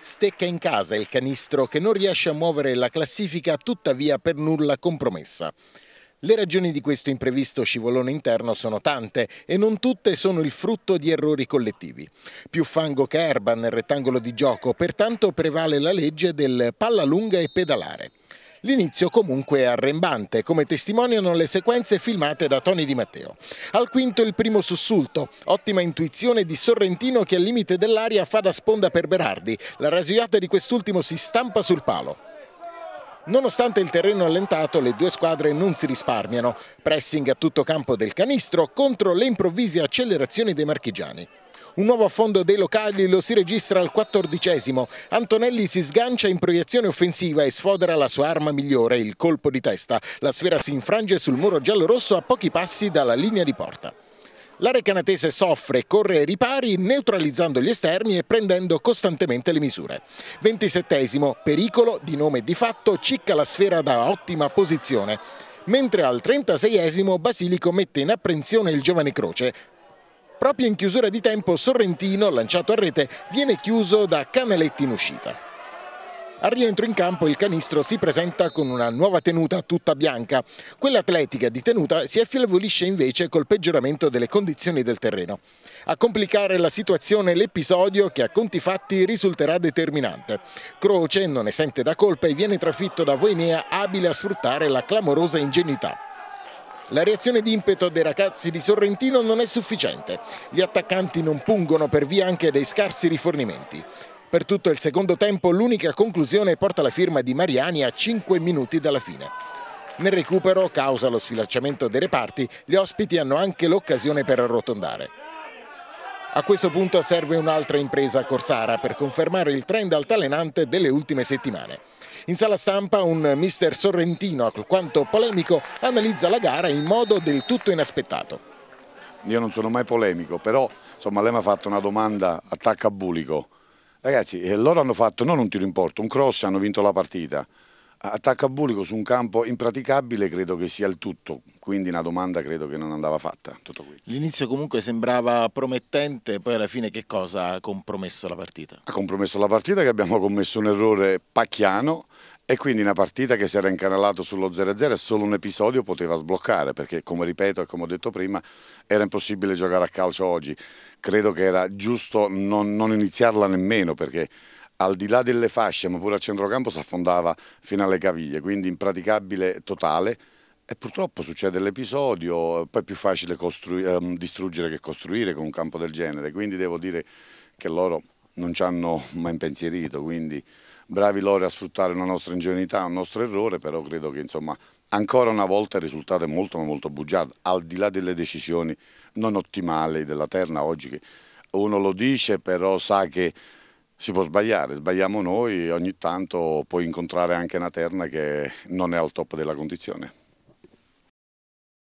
Stecca in casa il canistro che non riesce a muovere la classifica tuttavia per nulla compromessa. Le ragioni di questo imprevisto scivolone interno sono tante e non tutte sono il frutto di errori collettivi. Più fango che erba nel rettangolo di gioco, pertanto prevale la legge del palla lunga e pedalare. L'inizio comunque è arrembante, come testimoniano le sequenze filmate da Tony Di Matteo. Al quinto il primo sussulto, ottima intuizione di Sorrentino che al limite dell'aria fa da sponda per Berardi. La rasoiata di quest'ultimo si stampa sul palo. Nonostante il terreno allentato, le due squadre non si risparmiano. Pressing a tutto campo del canistro contro le improvvise accelerazioni dei marchigiani. Un nuovo affondo dei locali lo si registra al quattordicesimo. Antonelli si sgancia in proiezione offensiva e sfodera la sua arma migliore, il colpo di testa. La sfera si infrange sul muro giallo-rosso a pochi passi dalla linea di porta. L'area canatese soffre, corre ai ripari, neutralizzando gli esterni e prendendo costantemente le misure. 27 pericolo, di nome e di fatto, cicca la sfera da ottima posizione. Mentre al 36 esimo Basilico mette in apprensione il giovane Croce, Proprio in chiusura di tempo Sorrentino, lanciato a rete, viene chiuso da Canaletti in uscita. Al rientro in campo il canistro si presenta con una nuova tenuta tutta bianca. Quella atletica di tenuta si affievolisce invece col peggioramento delle condizioni del terreno. A complicare la situazione l'episodio che a conti fatti risulterà determinante. Croce non esente da colpa e viene trafitto da Voinea abile a sfruttare la clamorosa ingenuità. La reazione d'impeto dei ragazzi di Sorrentino non è sufficiente. Gli attaccanti non pungono per via anche dei scarsi rifornimenti. Per tutto il secondo tempo l'unica conclusione porta la firma di Mariani a 5 minuti dalla fine. Nel recupero, causa lo sfilacciamento dei reparti, gli ospiti hanno anche l'occasione per arrotondare. A questo punto serve un'altra impresa corsara per confermare il trend altalenante delle ultime settimane. In sala stampa un mister sorrentino, alquanto polemico, analizza la gara in modo del tutto inaspettato. Io non sono mai polemico, però insomma, lei mi ha fatto una domanda attacca bulico. Ragazzi, eh, loro hanno fatto non un tiro in porto, un cross hanno vinto la partita. Attacco a Bulico su un campo impraticabile credo che sia il tutto, quindi una domanda credo che non andava fatta. L'inizio comunque sembrava promettente, poi alla fine che cosa ha compromesso la partita? Ha compromesso la partita che abbiamo commesso un errore pacchiano e quindi una partita che si era incanalata sullo 0-0 e solo un episodio poteva sbloccare perché come ripeto e come ho detto prima era impossibile giocare a calcio oggi. Credo che era giusto non, non iniziarla nemmeno perché al di là delle fasce, ma pure a centrocampo, si affondava fino alle caviglie, quindi impraticabile totale. E purtroppo succede l'episodio, poi è più facile ehm, distruggere che costruire con un campo del genere, quindi devo dire che loro non ci hanno mai impensierito, quindi bravi loro a sfruttare una nostra ingenuità, un nostro errore, però credo che insomma ancora una volta il risultato è molto ma molto bugiardo, al di là delle decisioni non ottimali della Terna oggi che uno lo dice però sa che si può sbagliare, sbagliamo noi, ogni tanto puoi incontrare anche una terna che non è al top della condizione.